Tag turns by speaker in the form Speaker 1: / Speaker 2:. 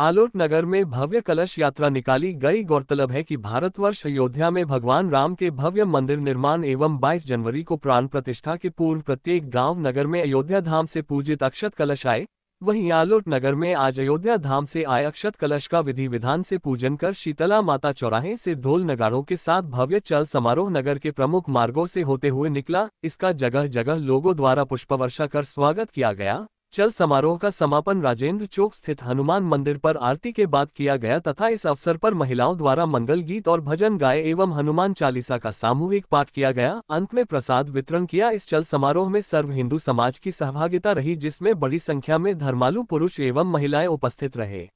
Speaker 1: आलोट नगर में भव्य कलश यात्रा निकाली गई गौरतलब है कि भारतवर्ष अयोध्या में भगवान राम के भव्य मंदिर निर्माण एवं 22 जनवरी को प्राण प्रतिष्ठा के पूर्व प्रत्येक गांव नगर में अयोध्या धाम से पूजित अक्षत कलश आए वहीं आलोट नगर में आज अयोध्या धाम से आए अक्षत कलश का विधि विधान से पूजन कर शीतला माता चौराहे से ढोल नगारों के साथ भव्य चल समारोह नगर के प्रमुख मार्गों से होते हुए निकला इसका जगह जगह लोगों द्वारा पुष्पवर्षा कर स्वागत किया गया चल समारोह का समापन राजेंद्र चौक स्थित हनुमान मंदिर पर आरती के बाद किया गया तथा इस अवसर पर महिलाओं द्वारा मंगल गीत और भजन गाए एवं हनुमान चालीसा का सामूहिक पाठ किया गया अंत में प्रसाद वितरण किया इस चल समारोह में सर्व हिंदू समाज की सहभागिता रही जिसमें बड़ी संख्या में धर्मालु पुरुष एवं महिलाएं उपस्थित रहे